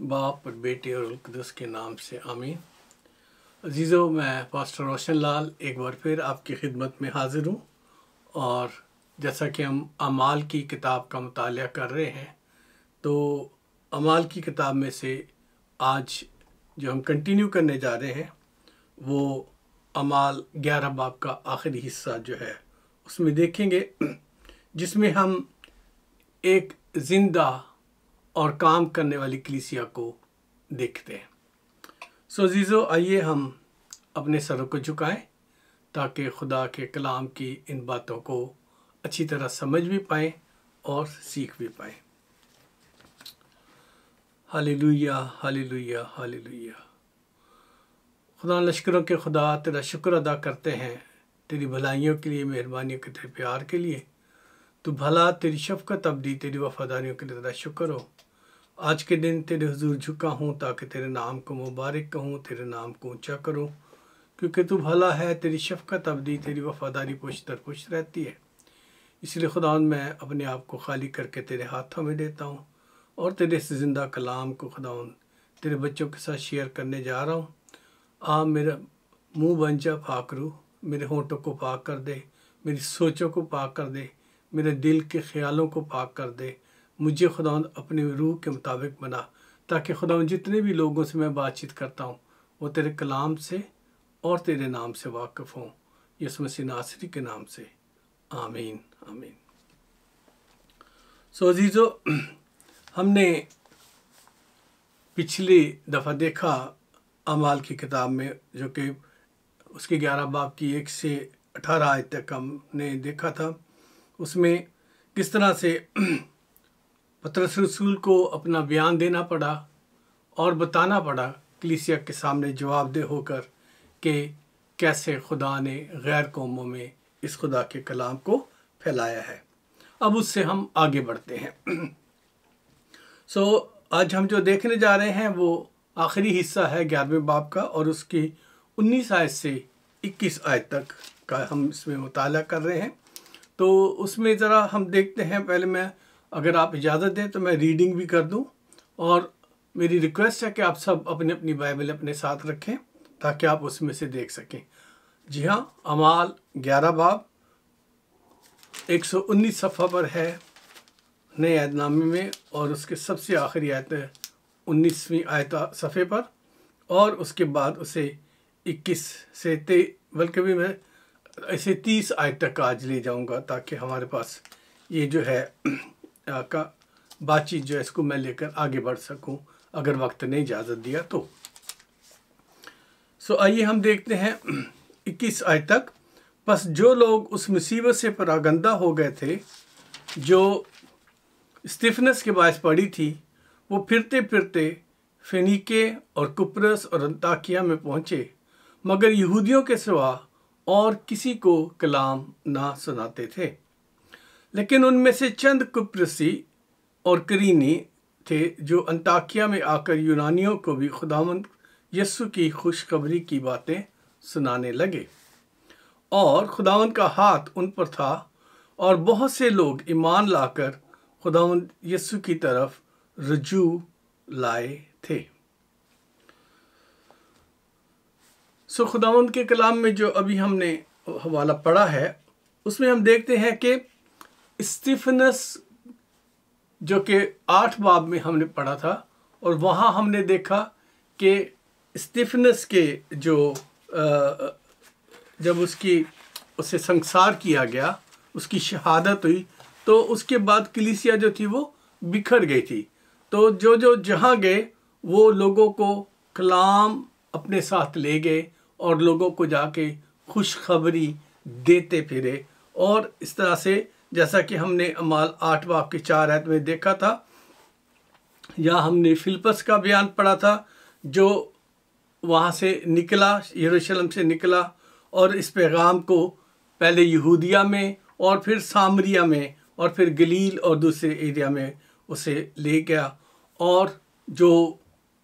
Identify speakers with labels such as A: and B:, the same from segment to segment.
A: बाप और बेटे और कुदस के नाम से आमीन अजीज़ो मैं पास्टर रोशन लाल एक बार फिर आपकी खिदमत में हाज़िर हूँ और जैसा कि हम अमाल की किताब का मताल कर रहे हैं तो अमाल की किताब में से आज जो हम कंटिन्यू करने जा रहे हैं वो अमाल ग्यारह बाप का आखिरी हिस्सा जो है उसमें देखेंगे जिसमें हम एक ज़िंदा और काम करने वाली कलिसिया को देखते हैं सो जीज़ो आइए हम अपने सरों को झुकाएं ताकि खुदा के कलाम की इन बातों को अच्छी तरह समझ भी पाए और सीख भी पाए हाली लुया हाली लुया हाली लुया खुदा लश्करों के खुदा तेरा शुक्र अदा करते हैं तेरी भलाइयों के लिए मेहरबानियों के तेरे प्यार के लिए तू भला तेरी शफकत दी तेरी वफादारियों के लिए तेरा शुक्र हो आज के दिन तेरे हजूर झुका हूँ ताकि तेरे नाम को मुबारक कहूँ तेरे नाम को ऊंचा करूँ क्योंकि तू भला है तेरी शफकत अवधि तेरी वफादारी पुश दर पुश रहती है इसलिए खुदा मैं अपने आप को खाली करके तेरे हाथों में देता हूँ और तेरे से जिंदा कलाम को खुदा तेरे बच्चों के साथ शेयर करने जा रहा हूँ आ मेरा मुंह बन जा फाकरू मेरे होंठों को पाक कर दे मेरी सोचों को पाक कर दे मेरे दिल के ख्यालों को पाक कर दे मुझे खुदा अपने रूह के मुताबिक बना ताकि खुदा जितने भी लोगों से मैं बातचीत करता हूँ वो तेरे कलाम से और तेरे नाम से वाकफ़ हों यसु मसीह नासरी के नाम से आमीन आमीन सो अजीज़ो हमने पिछली दफ़ा देखा अमाल की किताब में जो कि उसके ग्यारह बाप की एक से अठारह आज तक हमने देखा था उसमें किस तरह से पतरस रसूल को अपना बयान देना पड़ा और बताना पड़ा कलिसिया के सामने जवाबदेह होकर के कैसे खुदा ने गैर कौमों में इस खुदा के कलाम को फैलाया है अब उससे हम आगे बढ़ते हैं सो so, आज हम जो देखने जा रहे हैं वो आखिरी हिस्सा है ग्यारहवें बाप का और उसकी उन्नीस आयत से इक्कीस आयत तक का हम इसमें मुताला कर रहे हैं तो उसमें ज़रा हम देखते हैं पहले मैं अगर आप इजाज़त दें तो मैं रीडिंग भी कर दूं और मेरी रिक्वेस्ट है कि आप सब अपने अपनी बाइबल अपने साथ रखें ताकि आप उसमें से देख सकें जी हाँ अमाल ग्यारह बाब 119 सफ़ा पर है नए आयतनामे में और उसके सबसे आखिरी आयत उन्नीसवीं आयत सफ़े पर और उसके बाद उसे 21 से ते बल्कि भी मैं इसे 30 आयत तक आज ले जाऊंगा ताकि हमारे पास ये जो है का बातचीत जो है इसको मैं लेकर आगे बढ़ सकूं अगर वक्त ने इजाज़त दिया तो सो आइए हम देखते हैं 21 आय तक बस जो लोग उस मुसीबत से परागंदा हो गए थे जो स्टिफनेस के बायस पड़ी थी वो फिरते फिरते फेनिके और कुप्रस और अंताकिया में पहुँचे मगर यहूदियों के सिवा और किसी को कलाम ना सुनाते थे लेकिन उनमें से चंद कुप्रसी और करीनी थे जो अंताकिया में आकर यूनानियों को भी खुदामंद यस्सु की खुशखबरी की बातें सुनाने लगे और खुदावन का हाथ उन पर था और बहुत से लोग ईमान लाकर खुदावन यस्सु की तरफ रजू लाए थे सो खुदावंद के कलाम में जो अभी हमने हवाला पढ़ा है उसमें हम देखते हैं कि स्टिफनेस जो कि आठ बाब में हमने पढ़ा था और वहाँ हमने देखा कि स्टिफनेस के जो जब उसकी उसे संसार किया गया उसकी शहादत हुई तो उसके बाद क्लिसिया जो थी वो बिखर गई थी तो जो जो जहाँ गए वो लोगों को कलाम अपने साथ ले गए और लोगों को जाके खुशखबरी देते फिरे और इस तरह से जैसा कि हमने अमाल आठ बाप के चार आयत में देखा था या हमने फिलपस का बयान पढ़ा था जो वहाँ से निकला यरूशलेम से निकला और इस पैगाम को पहले यहूदिया में और फिर सामरिया में और फिर गलील और दूसरे एरिया में उसे ले गया और जो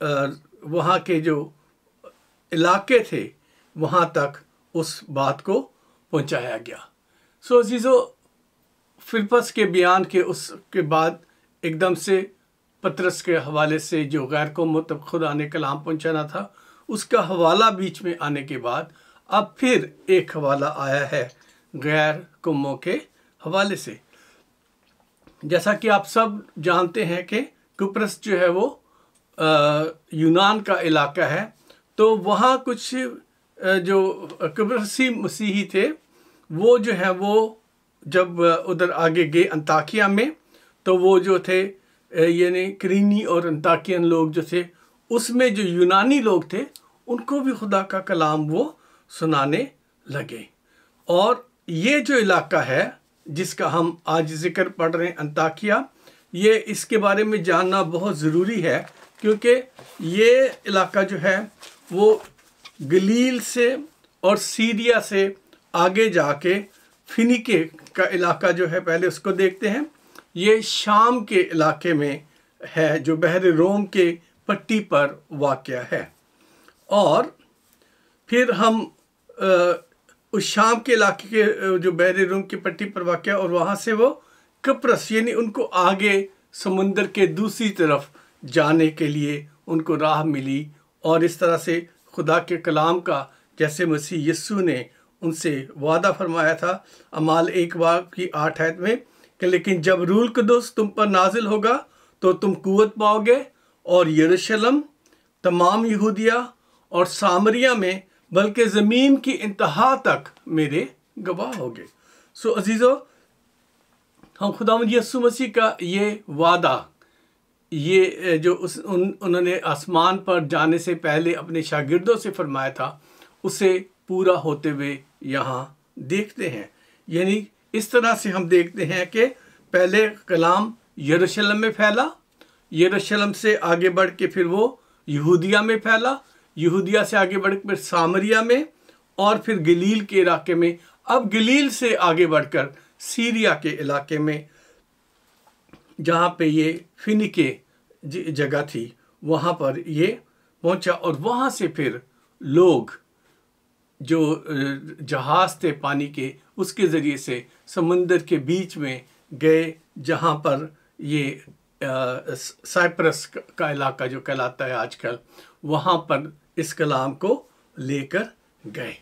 A: वहाँ के जो इलाके थे वहाँ तक उस बात को पहुँचाया गया सो so, जीजो फिलपस के बयान के उसके बाद एकदम से पत्रस के हवाले से जो गैर को मतलब खुद आने कलाम पहुंचाना था उसका हवाला बीच में आने के बाद अब फिर एक हवाला आया है गैर कुमों के हवाले से जैसा कि आप सब जानते हैं कि कुप्रस जो है वो आ, यूनान का इलाका है तो वहाँ कुछ जो कुप्रसी मसीही थे वो जो है वो जब उधर आगे गए अंताकिया में तो वो जो थे यानी करीनी और अंताकियन लोग जो थे उसमें जो यूनानी लोग थे उनको भी खुदा का कलाम वो सुनाने लगे और ये जो इलाका है जिसका हम आज जिक्र पढ़ रहे हैं अंताकिया ये इसके बारे में जानना बहुत ज़रूरी है क्योंकि ये इलाका जो है वो गलील से और सीरिया से आगे जाके फिनिके का इलाका जो है पहले उसको देखते हैं ये शाम के इलाके में है जो बहर रोम के पट्टी पर वाक़ है और फिर हम उस शाम के इलाके के जो बहर रोम की पट्टी पर वाक़ और वहाँ से वो कप्रस यानी उनको आगे समुंदर के दूसरी तरफ जाने के लिए उनको राह मिली और इस तरह से खुदा के कलाम का जैसे मसीह यस्सु ने उनसे वादा फरमाया था अमाल एक बाग की आठ आयत में कि लेकिन जब रूल कदस तुम पर नाजिल होगा तो तुम कुत पाओगे और यरूशलम तमाम यहूदिया और सामरिया में बल्कि ज़मीन की इंतहा तक मेरे गवाह गए सो अजीज़ो हम खुदा यसु मसीह का ये वादा ये जो उस उन उन्होंने आसमान पर जाने से पहले अपने शागिर्दों से फरमाया था उसे पूरा होते हुए यहाँ देखते हैं यानी इस तरह से हम देखते हैं कि पहले कलाम यरूशलेम में फैला यरूशलेम से आगे बढ़ के फिर वो यहूदिया में फैला यहूदिया से आगे बढ़ फिर सामरिया में और फिर गलील के इलाके में अब गलील से आगे बढ़कर सीरिया के इलाके में जहाँ पे ये फिनिके जगह थी वहाँ पर ये पहुँचा और वहाँ से फिर लोग जो जहाज़ थे पानी के उसके ज़रिए से समंदर के बीच में गए जहाँ पर ये साइप्रस का इलाका जो कहलाता है आजकल वहाँ पर इस कलाम को लेकर गए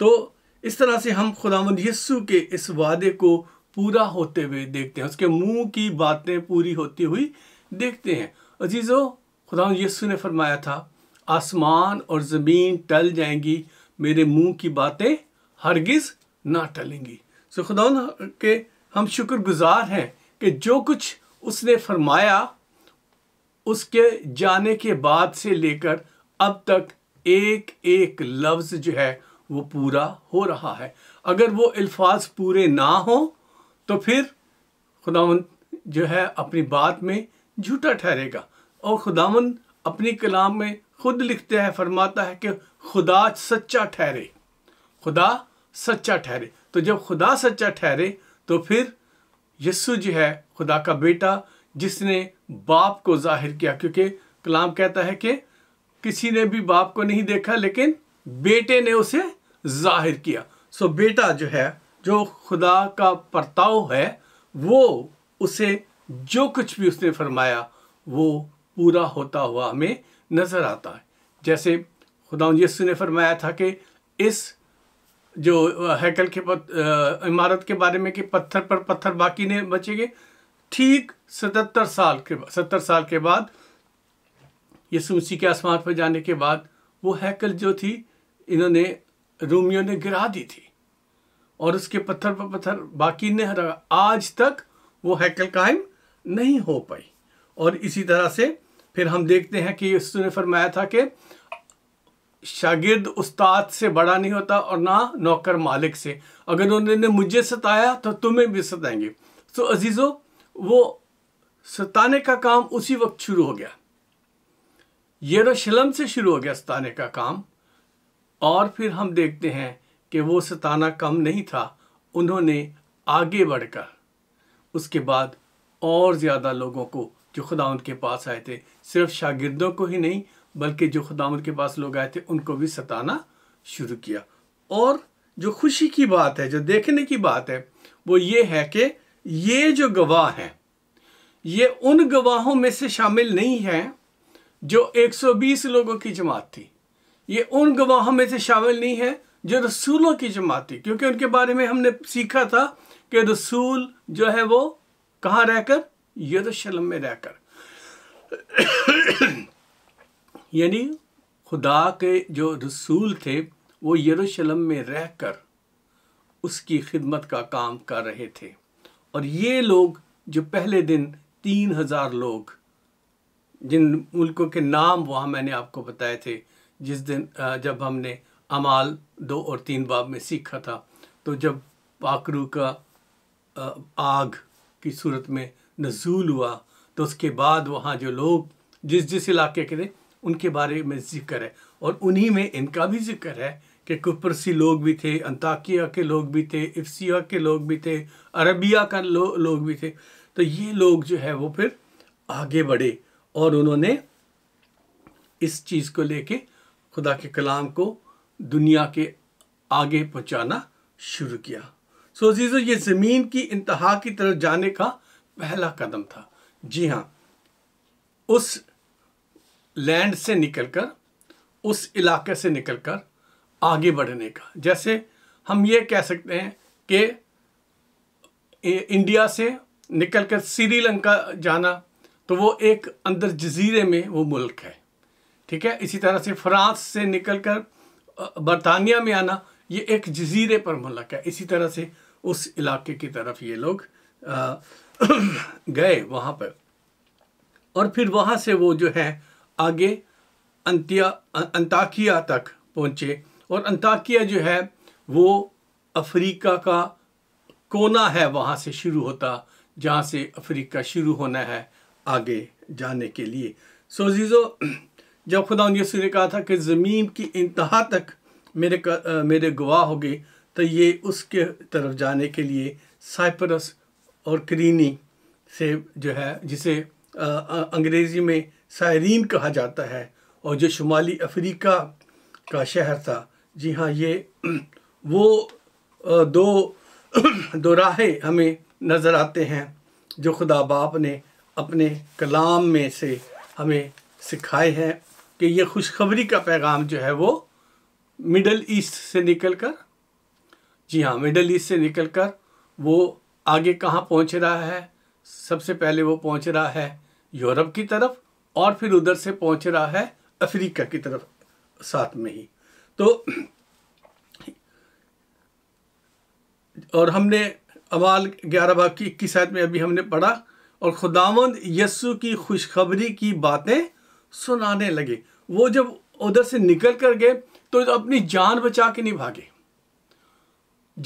A: तो इस तरह से हम खुदावंद यस्सु के इस वादे को पूरा होते हुए देखते हैं उसके मुंह की बातें पूरी होती हुई देखते हैं अजीज़ो खुदावंद यस्सु ने फरमाया था आसमान और ज़मीन टल जाएंगी मेरे मुंह की बातें हरगिज ना टलेंगी सो खुदा के हम शुक्रगुजार हैं कि जो कुछ उसने फरमाया उसके जाने के बाद से लेकर अब तक एक एक लफ्ज़ जो है वो पूरा हो रहा है अगर वो अल्फाज पूरे ना हो तो फिर खुदावन जो है अपनी बात में झूठा ठहरेगा और खुदावन अपनी कलाम में खुद लिखते हैं फरमाता है कि खुदा सच्चा ठहरे खुदा सच्चा ठहरे तो जब खुदा सच्चा ठहरे तो फिर यस्सु जो है खुदा का बेटा जिसने बाप को जाहिर किया क्योंकि कलाम कहता है कि किसी ने भी बाप को नहीं देखा लेकिन बेटे ने उसे जाहिर किया सो बेटा जो है जो खुदा का परताव है वो उसे जो कुछ भी उसने फरमाया वो पूरा होता हुआ हमें नज़र आता है जैसे खुदा यसु ने फरमाया था कि इस जो हैकल के पत, इमारत के बारे में कि पत्थर पर पत्थर बाकी नहीं बचेंगे ठीक सतहत्तर साल के सत्तर साल के बाद यसु मसीह के आसमान पर जाने के बाद वो हैकल जो थी इन्होंने रोमियो ने गिरा दी थी और उसके पत्थर पर पत्थर बाकी ने हरा आज तक वो हैकल कायम नहीं हो पाई और इसी तरह से फिर हम देखते हैं कि यीशु ने फरमाया था कि शागिर्द उस्ताद से बड़ा नहीं होता और ना नौकर मालिक से अगर उन्होंने मुझे सताया तो तुम्हें भी सताएंगे तो अजीज़ों वो सताने का काम उसी वक्त शुरू हो गया यरूशलम से शुरू हो गया सताने का काम और फिर हम देखते हैं कि वो सताना कम नहीं था उन्होंने आगे बढ़कर उसके बाद और ज़्यादा लोगों को जो खुदा उनके पास आए थे सिर्फ शागिर्दों को ही नहीं बल्कि जो खुदाम के पास लोग आए थे उनको भी सताना शुरू किया और जो खुशी की बात है जो देखने की बात है वो ये है कि ये जो गवाह हैं ये उन गवाहों में से शामिल नहीं हैं जो 120 लोगों की जमात थी ये उन गवाहों में से शामिल नहीं है जो रसूलों की जमात थी क्योंकि उनके बारे में हमने सीखा था कि रसूल जो है वो कहाँ रहकर यरूशलेम में रहकर यानी खुदा के जो रसूल थे वो यरूशलेम में रहकर उसकी खिदमत का काम कर रहे थे और ये लोग जो पहले दिन तीन हज़ार लोग जिन मुल्कों के नाम वहाँ मैंने आपको बताए थे जिस दिन जब हमने अमाल दो और तीन बाब में सीखा था तो जब पाकरू का आग की सूरत में नजूल हुआ तो उसके बाद वहाँ जो लोग जिस जिस इलाके के थे उनके बारे में जिक्र है और उन्हीं में इनका भी जिक्र है कि कुपरसी लोग भी थे अंताकिया के लोग भी थे इफ्सिया के लोग भी थे अरबिया का लो, लोग भी थे तो ये लोग जो है वो फिर आगे बढ़े और उन्होंने इस चीज़ को लेके खुदा के कलाम को दुनिया के आगे पहुंचाना शुरू किया सो so, जीजो ये ज़मीन की इंतहा की तरफ जाने का पहला कदम था जी हाँ उस लैंड से निकलकर उस इलाके से निकलकर आगे बढ़ने का जैसे हम ये कह सकते हैं कि इंडिया से निकल कर श्रीलंका जाना तो वो एक अंदर जजीरे में वो मुल्क है ठीक है इसी तरह से फ्रांस से निकल कर बरतानिया में आना ये एक जजीरे पर मुल्क है इसी तरह से उस इलाके की तरफ ये लोग आ, गए वहाँ पर और फिर वहाँ से वो जो है आगे अंतिया अं, अंताकिया तक पहुँचे और अंताकिया जो है वो अफ्रीका का कोना है वहाँ से शुरू होता जहाँ से अफ्रीका शुरू होना है आगे जाने के लिए सो जीज़ो जब खुदा यसू ने कहा था कि ज़मीन की इंतहा तक मेरे कर, मेरे गवाह हो गए तो ये उसके तरफ जाने के लिए साइप्रस और क्रीनी से जो है जिसे अंग्रेज़ी में सायरीन कहा जाता है और जो शुमाली अफ्रीका का शहर था जी हाँ ये वो दो दो राहे हमें नज़र आते हैं जो खुदा बाप ने अपने कलाम में से हमें सिखाए हैं कि ये खुशखबरी का पैगाम जो है वो मिडल ईस्ट से निकल कर जी हाँ मिडल ईस्ट से निकल कर वो आगे कहाँ पहुँच रहा है सबसे पहले वो पहुँच रहा है यूरोप की तरफ और फिर उधर से पहुंच रहा है अफ्रीका की तरफ साथ में ही तो और हमने अवाल ग्यारह भाग की इक्कीस आयत में अभी हमने पढ़ा और खुदावंद यस्सु की खुशखबरी की बातें सुनाने लगे वो जब उधर से निकल कर गए तो अपनी जान बचा के नहीं भागे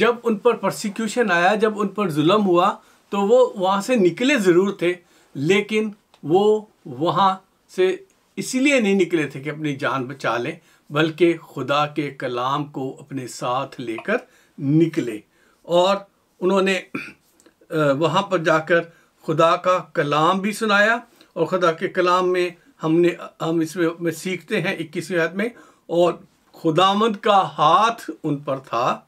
A: जब उन पर प्रोसिक्यूशन आया जब उन पर जुल्म हुआ तो वो वहाँ से निकले ज़रूर थे लेकिन वो वहाँ से इसीलिए नहीं निकले थे कि अपनी जान बचा लें बल्कि खुदा के कलाम को अपने साथ लेकर निकले और उन्होंने वहाँ पर जाकर खुदा का कलाम भी सुनाया और खुदा के कलाम में हमने हम इसमें में सीखते हैं इक्कीसवीं आयत में और खुदामद का हाथ उन पर था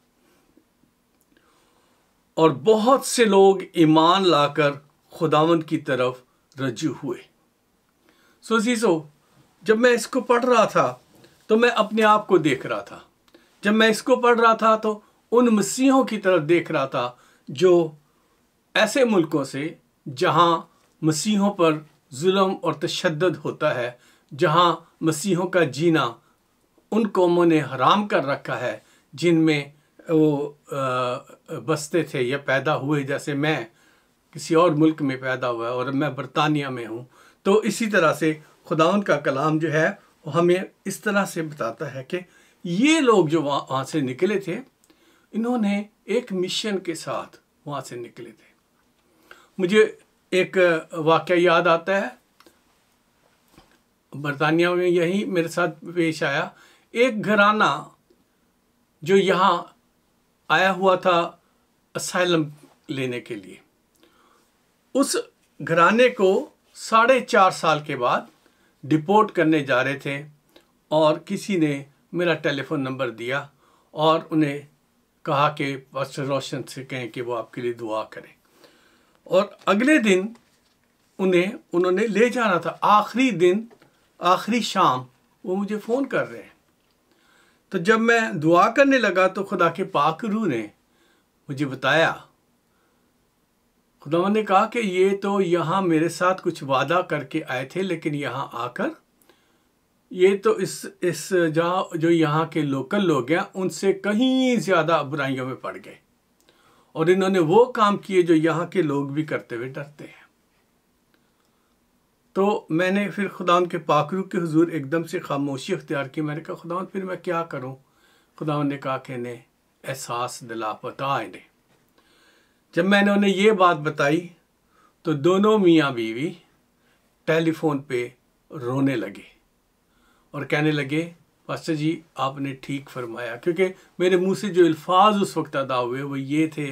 A: और बहुत से लोग ईमान लाकर खुदामद की तरफ रज्जु हुए सो जीजो जब मैं इसको पढ़ रहा था तो मैं अपने आप को देख रहा था जब मैं इसको पढ़ रहा था तो उन मसीहों की तरफ देख रहा था जो ऐसे मुल्कों से जहां मसीहों पर जुल्म और तशद होता है जहां मसीहों का जीना उन कौमों ने हराम कर रखा है जिनमें वो बसते थे या पैदा हुए जैसे मैं किसी और मुल्क में पैदा हुआ है और मैं बरतानिया में हूँ तो इसी तरह से खुदाउन का कलाम जो है वो हमें इस तरह से बताता है कि ये लोग जो वहाँ वहाँ से निकले थे इन्होंने एक मिशन के साथ वहाँ से निकले थे मुझे एक वाक़ याद आता है बरतानिया में यही मेरे साथ पेश आया एक घराना जो यहाँ आया हुआ था असाइलम लेने के लिए उस घराने को साढ़े चार साल के बाद डिपोर्ट करने जा रहे थे और किसी ने मेरा टेलीफोन नंबर दिया और उन्हें कहा कि पास्टर रोशन से कहें कि वो आपके लिए दुआ करें और अगले दिन उन्हें उन्होंने ले जाना था आखिरी दिन आखिरी शाम वो मुझे फ़ोन कर रहे हैं तो जब मैं दुआ करने लगा तो खुदा के पाकरू ने मुझे बताया खुदावन ने कहा कि ये तो यहाँ मेरे साथ कुछ वादा करके आए थे लेकिन यहाँ आकर ये तो इस इस जहाँ जो यहाँ के लोकल लोग हैं उनसे कहीं ज़्यादा बुराइयों में पड़ गए और इन्होंने वो काम किए जो यहाँ के लोग भी करते हुए डरते हैं तो मैंने फिर खुदा के पाखरू के हजूर एकदम से खामोशी अख्तियार की मैंने कहा खुदा फिर मैं क्या करूँ खुदा ने कहा कि इन्हें एहसास दिला पता इन्हें जब मैंने उन्हें ये बात बताई तो दोनों मियाँ बीवी टेलीफोन पे रोने लगे और कहने लगे पास्टर जी आपने ठीक फरमाया क्योंकि मेरे मुंह से जो अल्फाज उस वक्त अदा हुए वो ये थे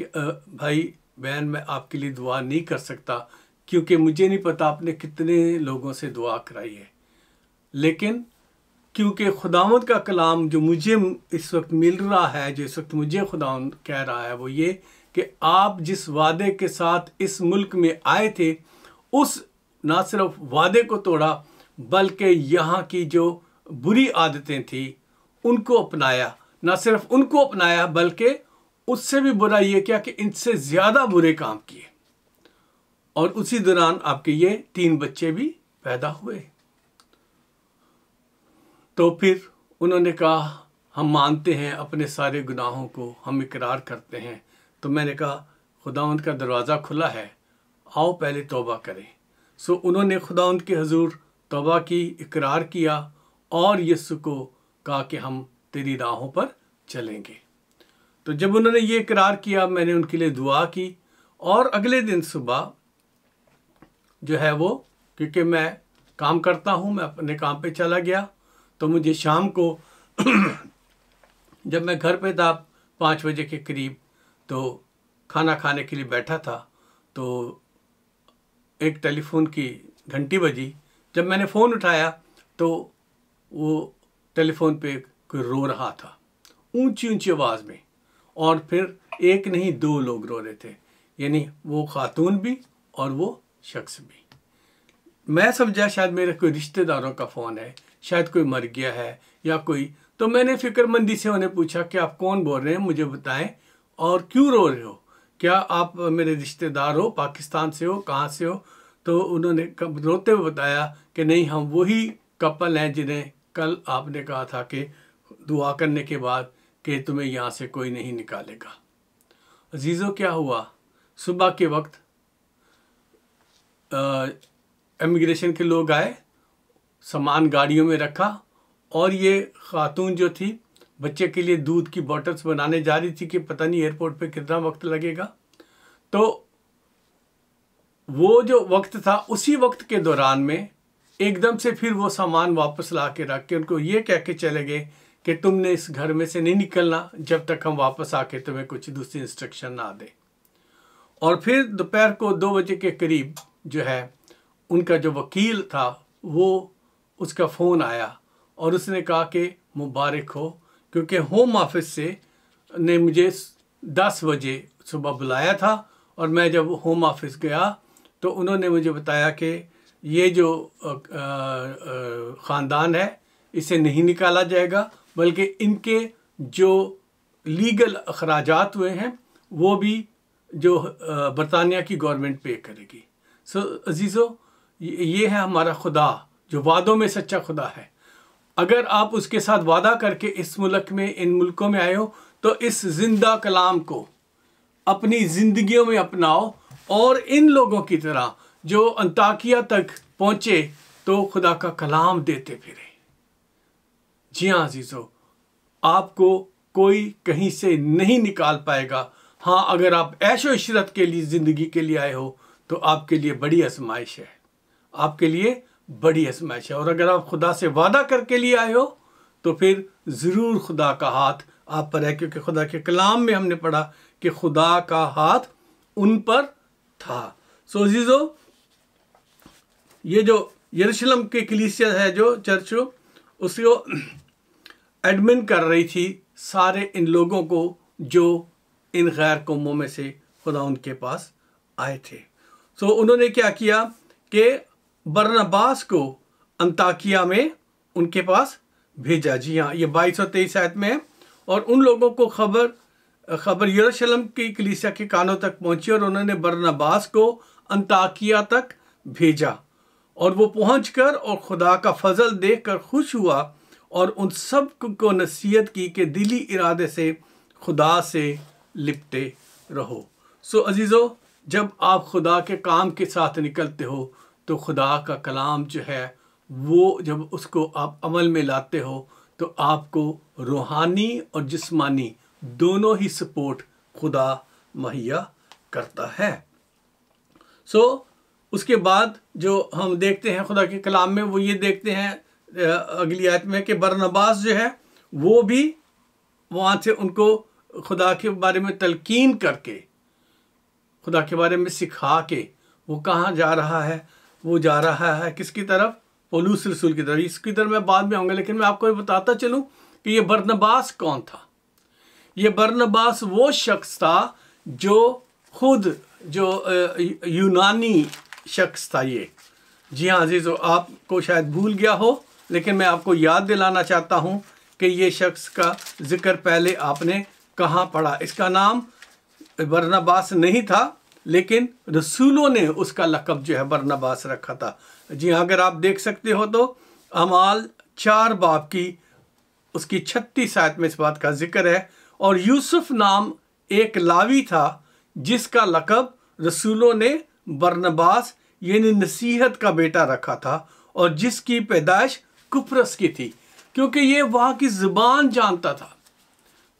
A: कि भाई बहन मैं आपके लिए दुआ नहीं कर सकता क्योंकि मुझे नहीं पता आपने कितने लोगों से दुआ कराई है लेकिन क्योंकि खुदावंत का कलाम जो मुझे इस वक्त मिल रहा है जो इस वक्त मुझे खुदावंत कह रहा है वो ये कि आप जिस वादे के साथ इस मुल्क में आए थे उस ना सिर्फ वादे को तोड़ा बल्कि यहाँ की जो बुरी आदतें थी उनको अपनाया ना सिर्फ उनको अपनाया बल्कि उससे भी बुरा ये क्या कि इनसे ज़्यादा बुरे काम किए और उसी दौरान आपके ये तीन बच्चे भी पैदा हुए तो फिर उन्होंने कहा हम मानते हैं अपने सारे गुनाहों को हम इकरार करते हैं तो मैंने कहा खुदावंद का दरवाज़ा खुला है आओ पहले तोबा करें सो उन्होंने खुदावंद के हजूर तोबा की इकरार किया और यस्सु को कहा कि हम तेरी राहों पर चलेंगे तो जब उन्होंने ये इकरार किया मैंने उनके लिए दुआ की और अगले दिन सुबह जो है वो क्योंकि मैं काम करता हूँ मैं अपने काम पे चला गया तो मुझे शाम को जब मैं घर पे था पाँच बजे के करीब तो खाना खाने के लिए बैठा था तो एक टेलीफोन की घंटी बजी जब मैंने फ़ोन उठाया तो वो टेलीफोन पे कोई रो रहा था ऊंची ऊंची आवाज़ में और फिर एक नहीं दो लोग रो रहे थे यानी वो खातून भी और वो शख्स भी मैं समझा शायद मेरे कोई रिश्तेदारों का फ़ोन है शायद कोई मर गया है या कोई तो मैंने फ़िक्रमंदी से उन्हें पूछा कि आप कौन बोल रहे हैं मुझे बताएं और क्यों रो रहे हो क्या आप मेरे रिश्तेदार हो पाकिस्तान से हो कहाँ से हो तो उन्होंने रोते हुए बताया कि नहीं हम वही कपल हैं जिन्हें कल आपने कहा था कि दुआ करने के बाद कि तुम्हें यहाँ से कोई नहीं निकालेगा अजीज़ों क्या हुआ सुबह के वक्त इमिग्रेशन के लोग आए सामान गाड़ियों में रखा और ये खातून जो थी बच्चे के लिए दूध की बॉटल्स बनाने जा रही थी कि पता नहीं एयरपोर्ट पे कितना वक्त लगेगा तो वो जो वक्त था उसी वक्त के दौरान में एकदम से फिर वो सामान वापस ला के रख के उनको ये कह के चले गए कि तुमने इस घर में से नहीं निकलना जब तक हम वापस आके तुम्हें कुछ दूसरी इंस्ट्रक्शन ना दें और फिर दोपहर को दो बजे के करीब जो है उनका जो वकील था वो उसका फ़ोन आया और उसने कहा कि मुबारक हो क्योंकि होम ऑफिस से ने मुझे दस बजे सुबह बुलाया था और मैं जब होम ऑफिस गया तो उन्होंने मुझे बताया कि ये जो ख़ानदान है इसे नहीं निकाला जाएगा बल्कि इनके जो लीगल अखराज हुए हैं वो भी जो बरतानिया की गवर्नमेंट पे करेगी सो so, अजीज़ो ये है हमारा खुदा जो वादों में सच्चा खुदा है अगर आप उसके साथ वादा करके इस मुल्क में इन मुल्कों में आए हो तो इस जिंदा कलाम को अपनी ज़िंदगियों में अपनाओ और इन लोगों की तरह जो अंताकिया तक पहुंचे तो खुदा का कलाम देते फिरे जी हाँ जीजो आपको कोई कहीं से नहीं निकाल पाएगा हाँ अगर आप ऐशो इशरत के लिए ज़िंदगी के लिए आए हो तो आपके लिए बड़ी आजमाइश है आपके लिए बड़ी आजमाइश है और अगर आप खुदा से वादा करके लिए आए हो तो फिर ज़रूर खुदा का हाथ आप पर है क्योंकि खुदा के कलाम में हमने पढ़ा कि खुदा का हाथ उन पर था सो जीजो ये जो यरूशलेम के कलीसिया है जो चर्च उसको एडमिन कर रही थी सारे इन लोगों को जो इन गैर कौमों में से खुदा उनके पास आए थे सो उन्होंने क्या किया कि बरनबास को अंताकिया में उनके पास भेजा जी हाँ ये बाईस सौ तेईस आयत में है और उन लोगों को खबर खबर यरूशलेम की कलीसिया के कानों तक पहुंची और उन्होंने बरनबास को अंताकिया तक भेजा और वो पहुंचकर और खुदा का फजल देखकर खुश हुआ और उन सब को नसीहत की कि दिली इरादे से खुदा से लिपटे रहो सो अजीज़ो जब आप खुदा के काम के साथ निकलते हो तो खुदा का कलाम जो है वो जब उसको आप अमल में लाते हो तो आपको रूहानी और जिस्मानी दोनों ही सपोर्ट खुदा मुहैया करता है सो so, उसके बाद जो हम देखते हैं खुदा के कलाम में वो ये देखते हैं अगली आयत में कि बरनबास जो है वो भी वहाँ से उनको खुदा के बारे में तलकीन करके खुदा के बारे में सिखा के वो कहाँ जा रहा है वो जा रहा है किसकी तरफ पलूस रसूल की तरफ इसकी तरफ मैं बाद में आऊँगा लेकिन मैं आपको ये बताता चलूँ कि ये बरनबास कौन था ये बरनबास वो शख्स था जो खुद जो यूनानी शख्स था ये जी हाँ अजीज़ आपको शायद भूल गया हो लेकिन मैं आपको याद दिलाना चाहता हूँ कि ये शख्स का जिक्र पहले आपने कहाँ पढ़ा इसका नाम बरनाबास नहीं था लेकिन रसूलों ने उसका लकब जो है बरनबास रखा था जी हाँ अगर आप देख सकते हो तो अमाल चार बाप की उसकी छत्तीस आयत में इस बात का जिक्र है और यूसुफ नाम एक लावी था जिसका लकब रसूलों ने बरनबास यानी नसीहत का बेटा रखा था और जिसकी पैदाइश कुपरस की थी क्योंकि ये वहाँ की ज़ुबान जानता था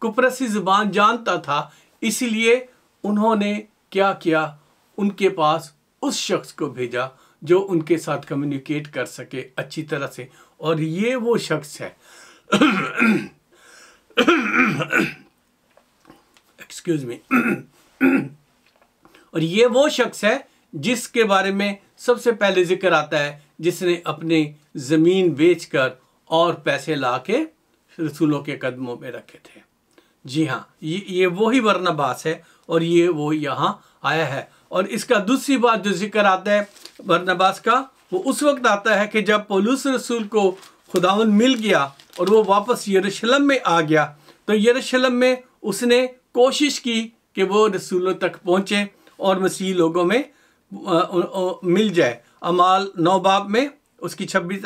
A: कुपरसी की ज़ुबान जानता था इसलिए उन्होंने क्या किया उनके पास उस शख्स को भेजा जो उनके साथ कम्युनिकेट कर सके अच्छी तरह से और ये वो शख्स है एक्सक्यूज मी और ये वो शख्स है जिसके बारे में सबसे पहले जिक्र आता है जिसने अपने ज़मीन बेचकर और पैसे ला के रसूलों के कदमों में रखे थे जी हाँ ये ये वही वर्णाभास है और ये वो यहाँ आया है और इसका दूसरी बात जो जिक्र आता है बरनबास का वो उस वक्त आता है कि जब पोलूस रसूल को खुदावन मिल गया और वो वापस यरूशलेम में आ गया तो यरूशलेम में उसने कोशिश की कि वो रसूलों तक पहुँचे और मसीह लोगों में मिल जाए अमाल नौबाब में उसकी छब्बीस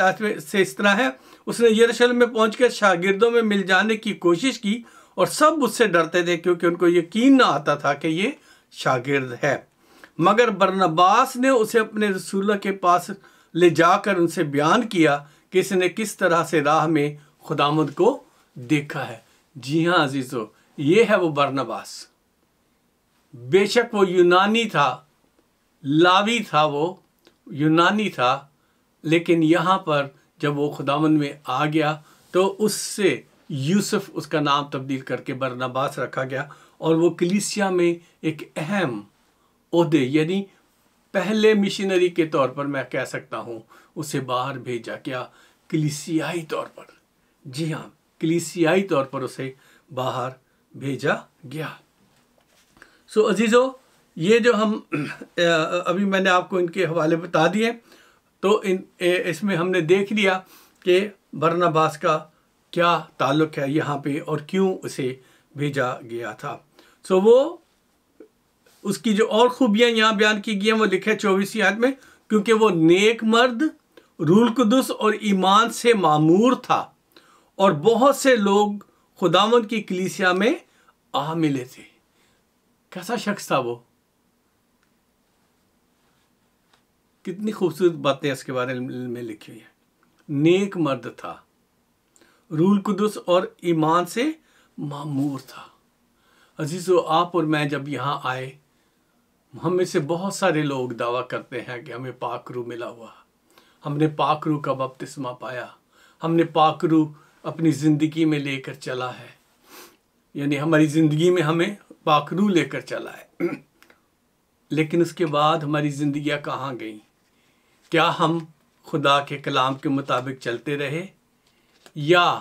A: से इस तरह है उसने यरूशलेम में कर शागिर्दों में मिल जाने की कोशिश की और सब उससे डरते थे क्योंकि उनको यकीन ना आता था कि ये शागिर्द है मगर बरनबास ने उसे अपने रसूल के पास ले जाकर उनसे बयान किया कि इसने किस तरह से राह में खुदामद को देखा है जी हाँ अजीज़ो ये है वो बरनबास बेशक वो यूनानी था लावी था वो यूनानी था लेकिन यहाँ पर जब वो खुदामन में आ गया तो उससे यूसुफ उसका नाम तब्दील करके बरनबास रखा गया और वो कलीसिया में एक अहम अहदे यानी पहले मिशनरी के तौर पर मैं कह सकता हूँ उसे बाहर भेजा गया कलीसियाई तौर पर जी हाँ कलीसियाई तौर पर उसे बाहर भेजा गया सो अजीज़ो ये जो हम अभी मैंने आपको इनके हवाले बता दिए तो इन इसमें हमने देख लिया कि बरनाबास का क्या ताल्लुक है यहाँ पे और क्यों उसे भेजा गया था सो so, वो उसकी जो और खूबियाँ यहाँ बयान की गई हैं वो लिखे चौबीस याद में क्योंकि वो नेक मर्द रूल कदस और ईमान से मामूर था और बहुत से लोग खुदावन की कलीसिया में आ मिले थे कैसा शख्स था वो कितनी खूबसूरत बातें इसके बारे में लिखी हुई है नेक मर्द था रूल कुदस और ईमान से मामूर था अजीज़ो आप और मैं जब यहाँ आए हम में से बहुत सारे लोग दावा करते हैं कि हमें पाक रू मिला हुआ हमने पाक रू का बपतिस्मा पाया हमने पाक रू अपनी ज़िंदगी में लेकर चला है यानी हमारी ज़िंदगी में हमें पाक रू लेकर चला है लेकिन उसके बाद हमारी ज़िंदियाँ कहाँ गई क्या हम खुदा के कलाम के मुताबिक चलते रहे या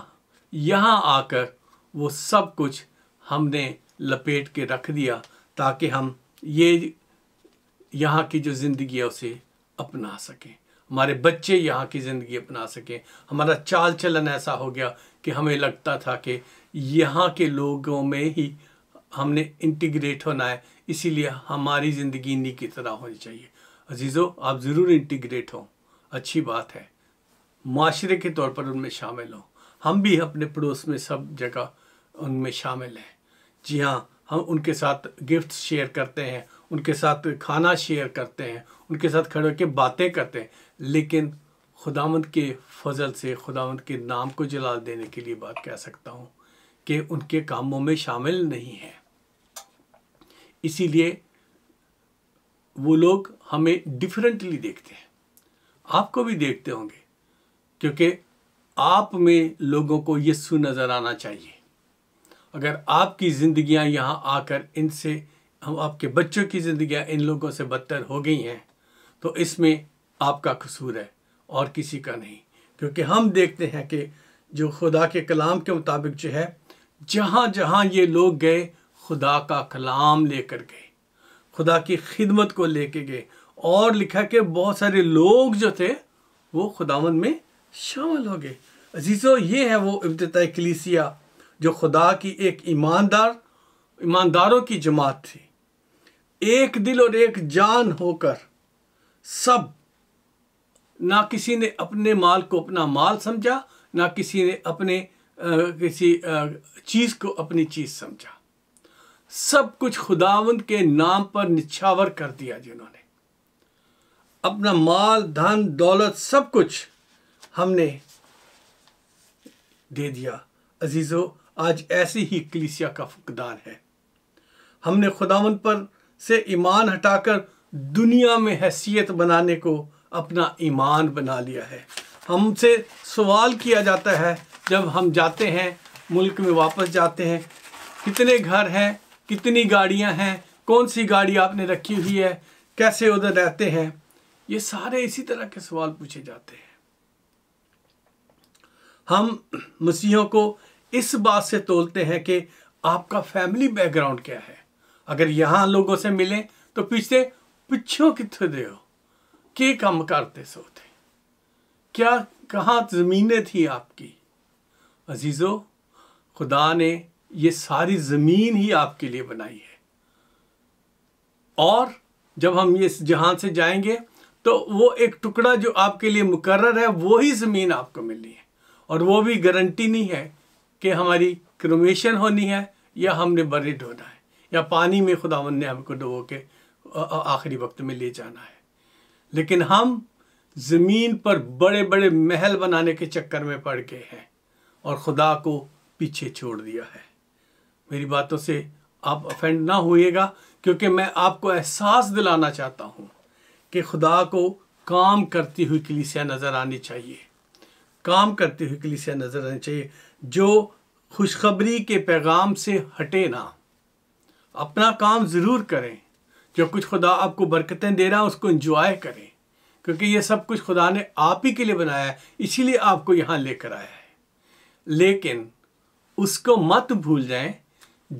A: यहाँ आकर वो सब कुछ हमने लपेट के रख दिया ताकि हम ये यहाँ की जो ज़िंदगी है उसे अपना सकें हमारे बच्चे यहाँ की ज़िंदगी अपना सकें हमारा चाल चलन ऐसा हो गया कि हमें लगता था कि यहाँ के लोगों में ही हमने इंटीग्रेट होना है इसीलिए हमारी ज़िंदगी इन्हीं की तरह होनी चाहिए अजीज़ो आप ज़रूर इंटीग्रेट हों अच्छी बात है माशरे के तौर पर उनमें शामिल हों हम भी अपने पड़ोस में सब जगह उनमें शामिल हैं जी हाँ हम उनके साथ गिफ्ट शेयर करते हैं उनके साथ खाना शेयर करते हैं उनके साथ खड़े होकर बातें करते हैं लेकिन खुदावंद के फजल से खुदावंद के नाम को जलाल देने के लिए बात कह सकता हूँ कि उनके कामों में शामिल नहीं है इसीलिए वो लोग हमें डिफरेंटली देखते हैं आपको भी देखते होंगे क्योंकि आप में लोगों को यस्सु नज़र आना चाहिए अगर आपकी जिंदगियां यहाँ आकर इनसे हम आपके बच्चों की ज़िंदियाँ इन लोगों से बदतर हो गई हैं तो इसमें आपका कसूर है और किसी का नहीं क्योंकि हम देखते हैं कि जो खुदा के कलाम के मुताबिक जो है जहाँ जहाँ ये लोग गए खुदा का कलाम लेकर गए खुदा की खिदमत को लेकर गए और लिखा कि बहुत सारे लोग जो थे वो खुदावन में शामिल हो गए अजीज़ो ये है वो इब्तः कलीसिया जो खुदा की एक ईमानदार ईमानदारों की जमात थी एक दिल और एक जान होकर सब ना किसी ने अपने माल को अपना माल समझा ना किसी ने अपने आ, किसी चीज़ को अपनी चीज़ समझा सब कुछ खुदावंद के नाम पर निछावर कर दिया जिन्होंने अपना माल धन दौलत सब कुछ हमने दे दिया अजीज़ो आज ऐसी ही कलिसिया का फुकदान है हमने खुदावन पर से ईमान हटाकर दुनिया में हैसियत बनाने को अपना ईमान बना लिया है हमसे सवाल किया जाता है जब हम जाते हैं मुल्क में वापस जाते हैं कितने घर हैं कितनी गाड़ियां हैं कौन सी गाड़ी आपने रखी हुई है कैसे उधर रहते हैं ये सारे इसी तरह के सवाल पूछे जाते हैं हम मसीहों को इस बात से तोलते हैं कि आपका फैमिली बैकग्राउंड क्या है अगर यहाँ लोगों से मिलें तो पीछे पिछों कितने दे हो के काम करते सो थे क्या कहाँ ज़मीनें थी आपकी अजीज़ो खुदा ने ये सारी ज़मीन ही आपके लिए बनाई है और जब हम ये जहां से जाएंगे तो वो एक टुकड़ा जो आपके लिए मुकर्र है वो ही ज़मीन आपको मिली है और वो भी गारंटी नहीं है कि हमारी क्रोमेशन होनी है या हमने बरिड होना है या पानी में खुदावन ने हमको डुबो के आखिरी वक्त में ले जाना है लेकिन हम ज़मीन पर बड़े बड़े महल बनाने के चक्कर में पड़ गए हैं और खुदा को पीछे छोड़ दिया है मेरी बातों से आप अफेंड ना होइएगा क्योंकि मैं आपको एहसास दिलाना चाहता हूँ कि खुदा को काम करती हुई कलीसिया नज़र आनी चाहिए काम करती हुई कलीसिया नजर आनी चाहिए जो खुशखबरी के पैगाम से हटे ना अपना काम ज़रूर करें जो कुछ खुदा आपको बरकतें दे रहा है उसको इंजॉय करें क्योंकि ये सब कुछ खुदा ने आप ही के लिए बनाया है इसीलिए आपको यहाँ लेकर आया है लेकिन उसको मत भूल जाएं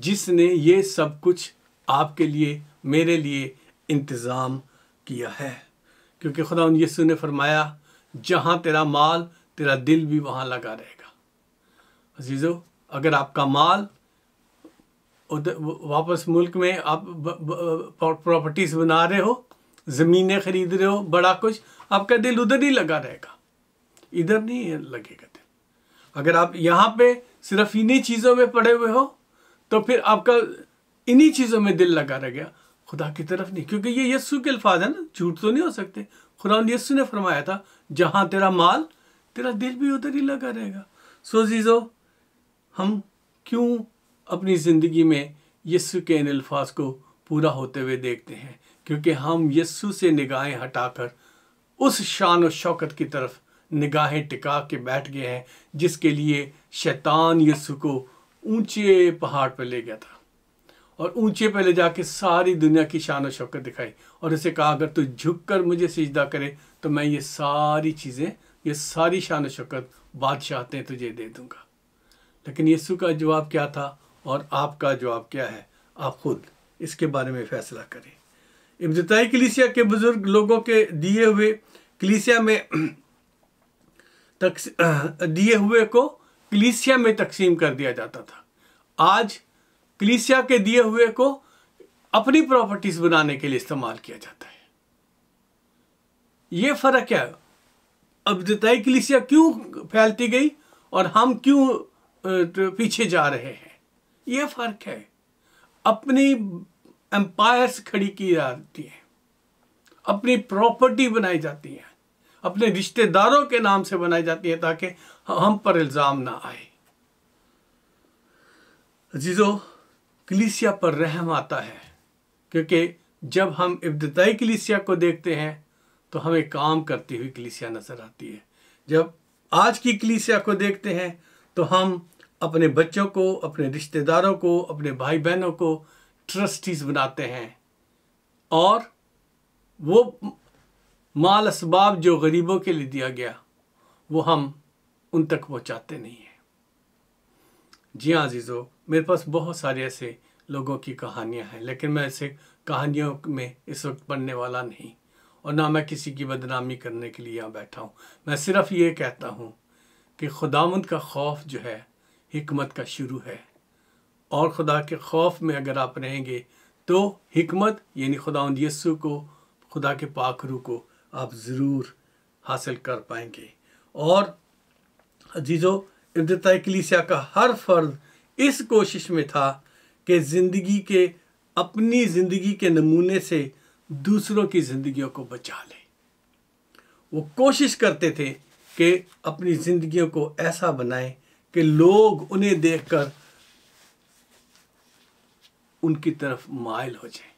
A: जिसने ये सब कुछ आपके लिए मेरे लिए इंतज़ाम किया है क्योंकि खुदा यसु ने फरमाया जहाँ तेरा माल तेरा दिल भी वहां लगा रहेगा अजीज़ो अगर आपका माल उधर वापस मुल्क में आप प्रॉपर्टीज बना रहे हो ज़मीनें खरीद रहे हो बड़ा कुछ आपका दिल उधर ही लगा रहेगा इधर नहीं लगेगा दिल अगर आप यहाँ पे सिर्फ इन्हीं चीज़ों में पड़े हुए हो तो फिर आपका इन्हीं चीज़ों में दिल लगा रह गया खुदा की तरफ नहीं क्योंकि ये यस्सु के अल्फाज है ना झूठ तो नहीं हो सकते खुदा यस्सु ने फरमाया था जहाँ तेरा माल तेरा दिल भी उधर ही लगा रहेगा सो जीज़ो हम क्यों अपनी ज़िंदगी में यस्सु के इन अल्फाज को पूरा होते हुए देखते हैं क्योंकि हम यस्सु से निगाहें हटाकर उस शान और शौकत की तरफ निगाहें टिका के बैठ गए हैं जिसके लिए शैतान यस्सु को ऊंचे पहाड़ पर ले गया था और ऊंचे पर ले जाके सारी दुनिया की शान और शौकत दिखाई और उसे कहा अगर तू झुक कर मुझे सिजदा करे तो मैं ये सारी चीज़ें ये सारी शान शौकत बादशाहते तुझे दे दूंगा लेकिन यीशु का जवाब क्या था और आपका जवाब क्या है आप खुद इसके बारे में फैसला करें इब्तदाई कलीसिया के बुज़ुर्ग लोगों के दिए हुए कलीसिया में दिए हुए को कलीसिया में तकसीम कर दिया जाता था आज कलीसिया के दिए हुए को अपनी प्रॉपर्टीज बनाने के लिए इस्तेमाल किया जाता है यह फ़र्क है अब्दताई कलिसिया क्यों फैलती गई और हम क्यों पीछे जा रहे हैं ये फर्क है अपनी एम्पायर्स खड़ी की जाती हैं अपनी प्रॉपर्टी बनाई जाती है अपने रिश्तेदारों के नाम से बनाई जाती है ताकि हम पर इल्ज़ाम ना आए अजीज़ो कलिसिया पर रहम आता है क्योंकि जब हम इब्तदाई कलिसिया को देखते हैं तो हमें काम करती हुई क्लिसिया नज़र आती है जब आज की कलिसिया को देखते हैं तो हम अपने बच्चों को अपने रिश्तेदारों को अपने भाई बहनों को ट्रस्टीज बनाते हैं और वो माल इसबाब जो गरीबों के लिए दिया गया वो हम उन तक पहुंचाते नहीं हैं जी हाँ अजीज़ो मेरे पास बहुत सारे ऐसे लोगों की कहानियां हैं लेकिन मैं ऐसे कहानियों में इस वक्त पढ़ने वाला नहीं और ना मैं किसी की बदनामी करने के लिए यहाँ बैठा हूँ मैं सिर्फ ये कहता हूँ कि खुदामंद का खौफ जो है हमत का शुरू है और खुदा के खौफ में अगर आप रहेंगे तो हमत यानी खुदा यस्सु को खुदा के पाखरू को आप ज़रूर हासिल कर पाएंगे और अजीज़ो इब्तः कलीसिया का हर फर्द इस कोशिश में था कि ज़िंदगी के अपनी ज़िंदगी के नमूने से दूसरों की जिंदगियों को बचा लें वो कोशिश करते थे कि अपनी जिंदगियों को ऐसा बनाएं कि लोग उन्हें देखकर उनकी तरफ मायल हो जाए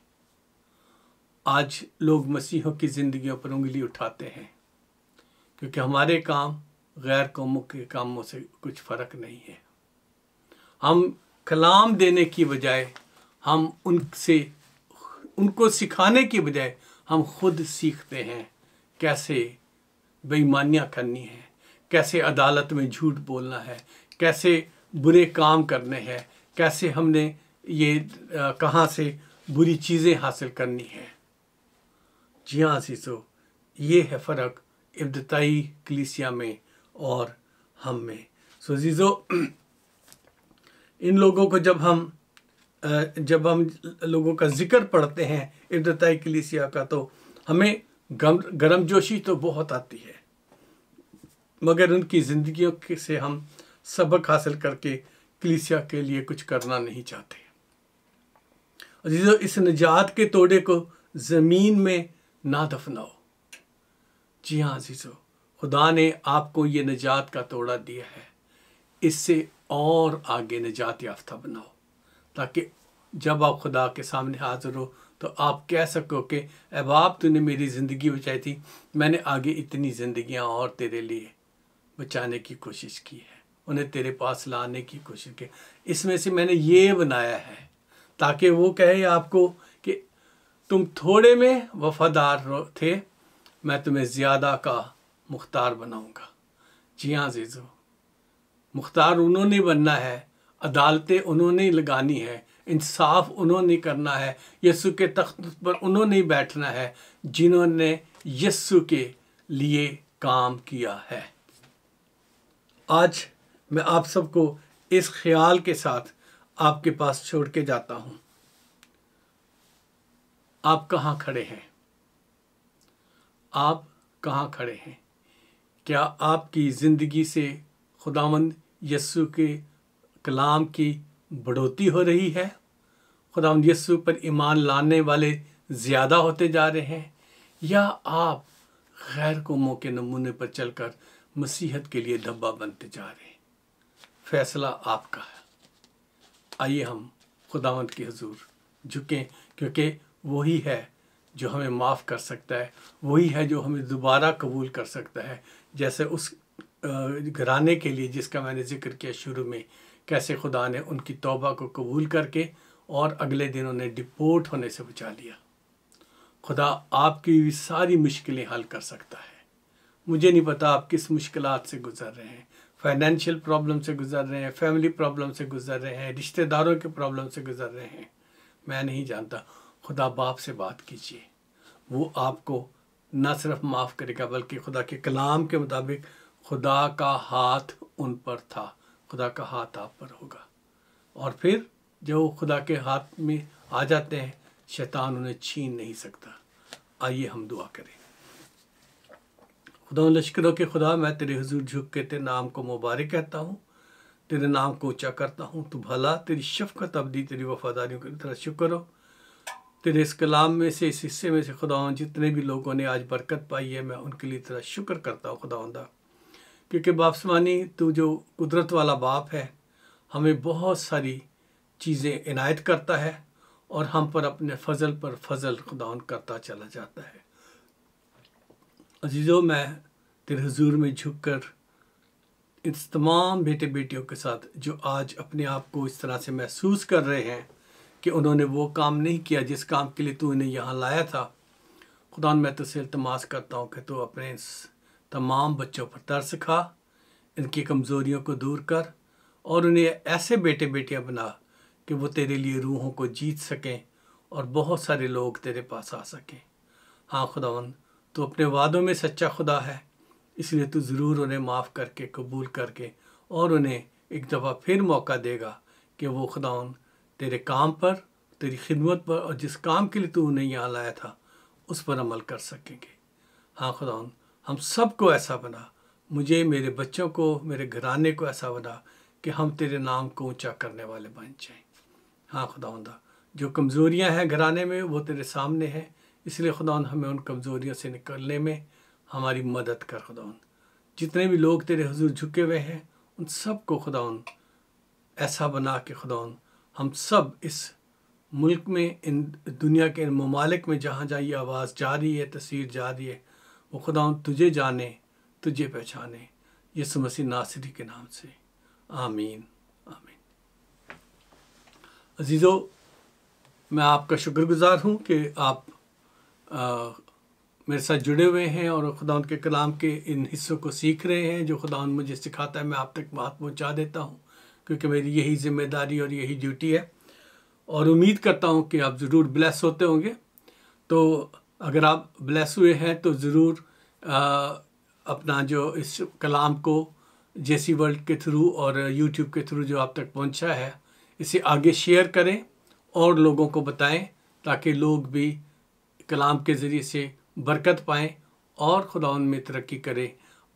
A: आज लोग मसीहों की ज़िंदगियों पर उंगली उठाते हैं क्योंकि हमारे काम गैर कौमों के कामों से कुछ फ़र्क नहीं है हम कलाम देने की बजाय हम उनसे उनको सिखाने की बजाय हम खुद सीखते हैं कैसे बेईमानियाँ करनी है कैसे अदालत में झूठ बोलना है कैसे बुरे काम करने हैं कैसे हमने ये कहाँ से बुरी चीज़ें हासिल करनी है जी हाँ सीसो ये है फ़र्क इब्तदाई कलिसिया में और हम में सो जीजो इन लोगों को जब हम जब हम लोगों का जिक्र पढ़ते हैं इब्तदाई कलीसिया का तो हमें गम गर्म जोशी तो बहुत आती है मगर उनकी जिंदगी से हम सबक हासिल करके कलीसिया के लिए कुछ करना नहीं चाहते अजीज़ो इस निजात के तोड़े को ज़मीन में ना दफनाओ जी हाँ अजीज़ो खुदा ने आपको ये निजात का तोड़ा दिया है इससे और आगे निजात याफ्ता बनाओ ताकि जब आप खुदा के सामने हाजिर हो तो आप कह सको कि अहबाब तूने मेरी ज़िंदगी बचाई थी मैंने आगे इतनी ज़िंदियाँ और तेरे लिए बचाने की कोशिश की है उन्हें तेरे पास लाने की कोशिश की इसमें से मैंने ये बनाया है ताकि वो कहे आपको कि तुम थोड़े में वफादार थे मैं तुम्हें ज़्यादा का मुख्तार बनाऊँगा जी हाँ जीजो मुख्तार उन्होंने बनना है अदालतें उन्होंने लगानी है इंसाफ उन्होंने करना है यस्सु के तख्त पर उन्होंने बैठना है जिन्होंने यस्सु के लिए काम किया है आज मैं आप सबको इस ख्याल के साथ आपके पास छोड़ के जाता हूँ आप कहाँ खड़े हैं आप कहाँ खड़े हैं क्या आपकी ज़िंदगी से खुदामंद यस्सु के कलाम की बढ़ोतरी हो रही है खुदा यसु पर ईमान लाने वाले ज़्यादा होते जा रहे हैं या आप गैर कौमों के नमूने पर चलकर मसीहत के लिए धब्बा बनते जा रहे हैं फैसला आपका है आइए हम खुदावंत के हजूर झुकें क्योंकि वही है जो हमें माफ़ कर सकता है वही है जो हमें दोबारा कबूल कर सकता है जैसे उस घराने के लिए जिसका मैंने जिक्र किया शुरू में कैसे खुदा ने उनकी तौबा को कबूल करके और अगले दिन उन्हें डिपोर्ट होने से बचा लिया खुदा आपकी भी सारी मुश्किलें हल कर सकता है मुझे नहीं पता आप किस मुश्किल से गुजर रहे हैं फाइनेंशियल प्रॉब्लम से गुजर रहे हैं फैमिली प्रॉब्लम से गुजर रहे हैं रिश्तेदारों के प्रॉब्लम से गुजर रहे हैं मैं नहीं जानता खुदा बाप से बात कीजिए वो आपको न सिर्फ माफ़ करेगा बल्कि खुदा के कलाम के मुताबिक खुदा का हाथ उन पर था खुदा का हाथ आप पर होगा और फिर जो खुदा के हाथ में आ जाते हैं शैतान उन्हें छीन नहीं सकता आइए हम दुआ करें खुदा लश्करों के खुदा मैं तेरे हजूर झुक के तेरे नाम को मुबारक कहता हूँ तेरे नाम को ऊँचा करता हूँ तू भला तेरी शफकत अबदी तेरी वफादारियों की तरह शुक्र हो तेरे इस कलाम में से इस हिस्से में से खुदा जितने भी लोगों ने आज बरकत पाई है मैं उनके लिए तेरा शुक्र करता हूँ खुदावंदा क्योंकि बापसमानी तू जो कुदरत वाला बाप है हमें बहुत सारी चीज़ें इनायत करता है और हम पर अपने फजल पर फजल खुदाउन करता चला जाता है अजीज़ों मैं तेरे हजूर में झुक कर इस तमाम बेटे बेटियों के साथ जो आज अपने आप को इस तरह से महसूस कर रहे हैं कि उन्होंने वो काम नहीं किया जिस काम के लिए तू इन्हें यहाँ लाया था खुदा मैं तुझसे इल्तमास करता हूँ कि तू अपने तमाम बच्चों पर तरस खा इनकी कमज़ोरियों को दूर कर और उन्हें ऐसे बेटे बेटियां बना कि वो तेरे लिए रूहों को जीत सकें और बहुत सारे लोग तेरे पास आ सकें हाँ खुदावन तो अपने वादों में सच्चा खुदा है इसलिए तू ज़रूर उन्हें माफ़ करके कबूल करके और उन्हें एक दफ़ा फिर मौका देगा कि वो खुदावन तेरे काम पर तेरी खिदमत पर और जिस काम के लिए तू उन्हें यहाँ लाया था उस पर अमल कर सकेंगे हाँ खुदावन हम सबको ऐसा बना मुझे मेरे बच्चों को मेरे घराने को ऐसा बना कि हम तेरे नाम को ऊंचा करने वाले बन जाएं हाँ खुदावंदा जो कमज़ोरियां हैं घराने में वो तेरे सामने हैं इसलिए खुदा हमें उन कमज़ोरियों से निकलने में हमारी मदद कर खुदावन जितने भी लोग तेरे हजूर झुके हुए हैं उन सब को खुदा ऐसा बना के खुदा हम सब इस मुल्क में इन दुनिया के इन ममालिक में जहाँ जहाँ ये आवाज़ जा रही है तस्वीर जा रही है वो खुदा तुझे जाने तुझे पहचाने यीशु मसीह नासरी के नाम से आमीन आमीन अजीज़ो मैं आपका शुक्रगुजार हूँ कि आप आ, मेरे साथ जुड़े हुए हैं और खुदा उनके कलाम के इन हिस्सों को सीख रहे हैं जो खुदा मुझे सिखाता है मैं आप तक बात पहुँचा देता हूँ क्योंकि मेरी यही जिम्मेदारी और यही ड्यूटी है और उम्मीद करता हूँ कि आप ज़रूर ब्लेस होते होंगे तो अगर आप ब्लेस हुए हैं तो ज़रूर अपना जो इस कलाम को जेसी वर्ल्ड के थ्रू और यूट्यूब के थ्रू जो आप तक पहुंचा है इसे आगे शेयर करें और लोगों को बताएं ताकि लोग भी कलाम के ज़रिए से बरकत पाएँ और खुदा में तरक्की करें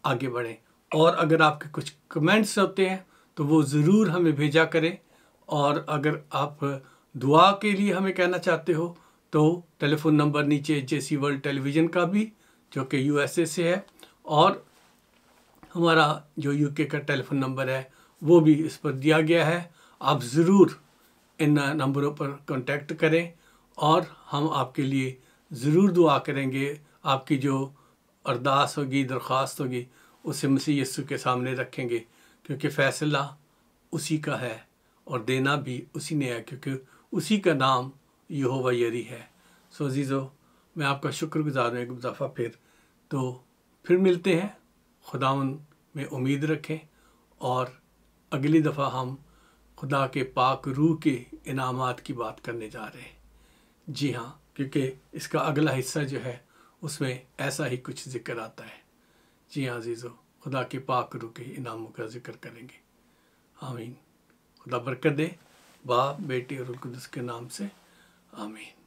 A: आगे बढ़ें और अगर आपके कुछ कमेंट्स होते हैं तो वो ज़रूर हमें भेजा करें और अगर आप दुआ के लिए हमें कहना चाहते हो तो टेलीफोन नंबर नीचे जे सी वर्ल्ड टेलीविज़न का भी जो कि यूएसए से है और हमारा जो यूके का टेलीफोन नंबर है वो भी इस पर दिया गया है आप ज़रूर इन नंबरों पर कांटेक्ट करें और हम आपके लिए ज़रूर दुआ करेंगे आपकी जो अरदास होगी दरख्वास्त होगी उसे मसीह यस्सु के सामने रखेंगे क्योंकि फ़ैसला उसी का है और देना भी उसी ने है क्योंकि उसी का नाम यहोवा यरी है सो अजीज़ो मैं आपका शुक्रगुजार हूँ एक दफ़ा फिर तो फिर मिलते हैं खुदा में उम्मीद रखें और अगली दफ़ा हम खुदा के पाक रूह के इनामात की बात करने जा रहे हैं जी हाँ क्योंकि इसका अगला हिस्सा जो है उसमें ऐसा ही कुछ जिक्र आता है जी हाँ अजीज़ो खुदा के पाक रू के इनामों का जिक्र करेंगे आमीन खुदा बरकत दे बाप बेटी और के नाम से Amen.